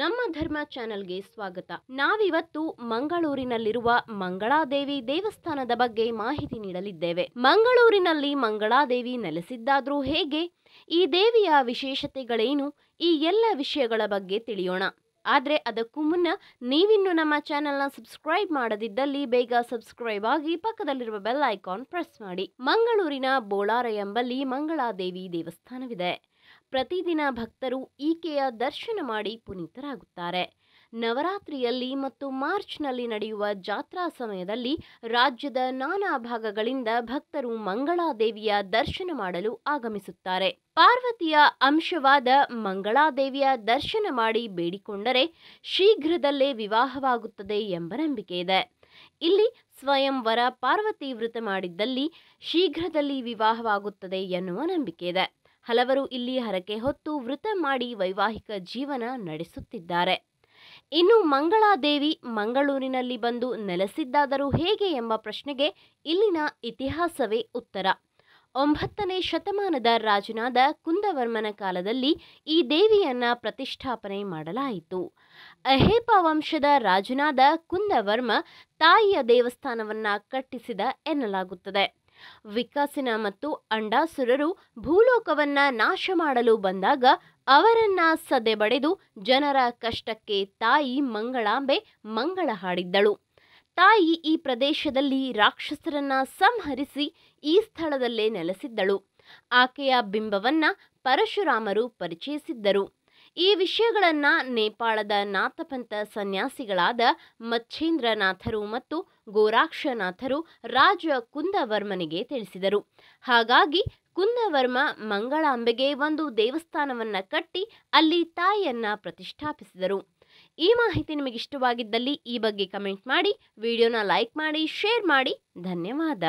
ನಮ್ಮ ಧರ್ಮ ಚಾನೆಲ್ಗೆ ಸ್ವಾಗತ ನಾವಿವತ್ತು ಮಂಗಳೂರಿನಲ್ಲಿರುವ ಮಂಗಳಾದೇವಿ ದೇವಸ್ಥಾನದ ಬಗ್ಗೆ ಮಾಹಿತಿ ನೀಡಲಿದ್ದೇವೆ ಮಂಗಳೂರಿನಲ್ಲಿ ಮಂಗಳಾದೇವಿ ನೆಲೆಸಿದ್ದಾದ್ರೂ ಹೇಗೆ ಈ ದೇವಿಯ ವಿಶೇಷತೆಗಳೇನು ಈ ಎಲ್ಲ ವಿಷಯಗಳ ಬಗ್ಗೆ ತಿಳಿಯೋಣ ಆದರೆ ಅದಕ್ಕೂ ಮುನ್ನ ನೀವಿನ್ನು ನಮ್ಮ ಚಾನೆಲ್ನ ಸಬ್ಸ್ಕ್ರೈಬ್ ಮಾಡದಿದ್ದಲ್ಲಿ ಬೇಗ ಸಬ್ಸ್ಕ್ರೈಬ್ ಆಗಿ ಪಕ್ಕದಲ್ಲಿರುವ ಬೆಲ್ ಐಕಾನ್ ಪ್ರೆಸ್ ಮಾಡಿ ಮಂಗಳೂರಿನ ಬೋಳಾರ ಎಂಬಲ್ಲಿ ಮಂಗಳಾದೇವಿ ದೇವಸ್ಥಾನವಿದೆ ಪ್ರತಿದಿನ ಭಕ್ತರು ಈಕೆಯ ದರ್ಶನ ಮಾಡಿ ಪುನೀತರಾಗುತ್ತಾರೆ ನವರಾತ್ರಿಯಲ್ಲಿ ಮತ್ತು ಮಾರ್ಚ್ನಲ್ಲಿ ನಡೆಯುವ ಜಾತ್ರಾ ಸಮಯದಲ್ಲಿ ರಾಜ್ಯದ ನಾನಾ ಭಾಗಗಳಿಂದ ಭಕ್ತರು ಮಂಗಳಾದೇವಿಯ ದರ್ಶನ ಮಾಡಲು ಆಗಮಿಸುತ್ತಾರೆ ಪಾರ್ವತಿಯ ಅಂಶವಾದ ಮಂಗಳಾದೇವಿಯ ದರ್ಶನ ಮಾಡಿ ಬೇಡಿಕೊಂಡರೆ ಶೀಘ್ರದಲ್ಲೇ ವಿವಾಹವಾಗುತ್ತದೆ ಎಂಬ ನಂಬಿಕೆ ಇದೆ ಇಲ್ಲಿ ಸ್ವಯಂವರ ಪಾರ್ವತಿ ವ್ರತ ಮಾಡಿದ್ದಲ್ಲಿ ಶೀಘ್ರದಲ್ಲಿ ವಿವಾಹವಾಗುತ್ತದೆ ಎನ್ನುವ ನಂಬಿಕೆ ಇದೆ ಹಲವರು ಇಲ್ಲಿ ಹರಕೆ ಹೊತ್ತು ವೃತ ಮಾಡಿ ವೈವಾಹಿಕ ಜೀವನ ನಡೆಸುತ್ತಿದ್ದಾರೆ ಇನ್ನು ಮಂಗಳಾದೇವಿ ಮಂಗಳೂರಿನಲ್ಲಿ ಬಂದು ನೆಲೆಸಿದ್ದಾದರೂ ಹೇಗೆ ಎಂಬ ಪ್ರಶ್ನೆಗೆ ಇಲ್ಲಿನ ಇತಿಹಾಸವೇ ಉತ್ತರ ಒಂಬತ್ತನೇ ಶತಮಾನದ ರಾಜನಾದ ಕುಂದವರ್ಮನ ಕಾಲದಲ್ಲಿ ಈ ದೇವಿಯನ್ನ ಪ್ರತಿಷ್ಠಾಪನೆ ಮಾಡಲಾಯಿತು ಅಹೇಪ ವಂಶದ ರಾಜನಾದ ಕುಂದವರ್ಮ ತಾಯಿಯ ದೇವಸ್ಥಾನವನ್ನ ಕಟ್ಟಿಸಿದ ಎನ್ನಲಾಗುತ್ತದೆ ವಿಕಾಸಿನ ಮತ್ತು ಅಂಡಾಸುರರು ಭೂಲೋಕವನ್ನ ನಾಶ ಮಾಡಲು ಬಂದಾಗ ಅವರನ್ನ ಸದೆ ಬಡಿದು ಜನರ ಕಷ್ಟಕ್ಕೆ ತಾಯಿ ಮಂಗಳಾಂಬೆ ಮಂಗಳ ಹಾಡಿದ್ದಳು ತಾಯಿ ಈ ಪ್ರದೇಶದಲ್ಲಿ ರಾಕ್ಷಸರನ್ನ ಸಂಹರಿಸಿ ಈ ಸ್ಥಳದಲ್ಲೇ ನೆಲೆಸಿದ್ದಳು ಆಕೆಯ ಬಿಂಬವನ್ನ ಪರಶುರಾಮರು ಪರಿಚಯಿಸಿದ್ದರು ಈ ವಿಷಯಗಳನ್ನು ನೇಪಾಳದ ನಾಥಪಂಥ ಸನ್ಯಾಸಿಗಳಾದ ಮಚ್ಛೇಂದ್ರನಾಥರು ಮತ್ತು ಗೋರಾಕ್ಷನಾಥರು ರಾಜ ಕುಂದವರ್ಮನಿಗೆ ತಿಳಿಸಿದರು ಹಾಗಾಗಿ ಕುಂದವರ್ಮ ಮಂಗಳಾಂಬೆಗೆ ಒಂದು ದೇವಸ್ಥಾನವನ್ನು ಕಟ್ಟಿ ಅಲ್ಲಿ ತಾಯಿಯನ್ನ ಪ್ರತಿಷ್ಠಾಪಿಸಿದರು ಈ ಮಾಹಿತಿ ನಿಮಗೆ ಇಷ್ಟವಾಗಿದ್ದಲ್ಲಿ ಈ ಬಗ್ಗೆ ಕಮೆಂಟ್ ಮಾಡಿ ವಿಡಿಯೋನ ಲೈಕ್ ಮಾಡಿ ಶೇರ್ ಮಾಡಿ ಧನ್ಯವಾದ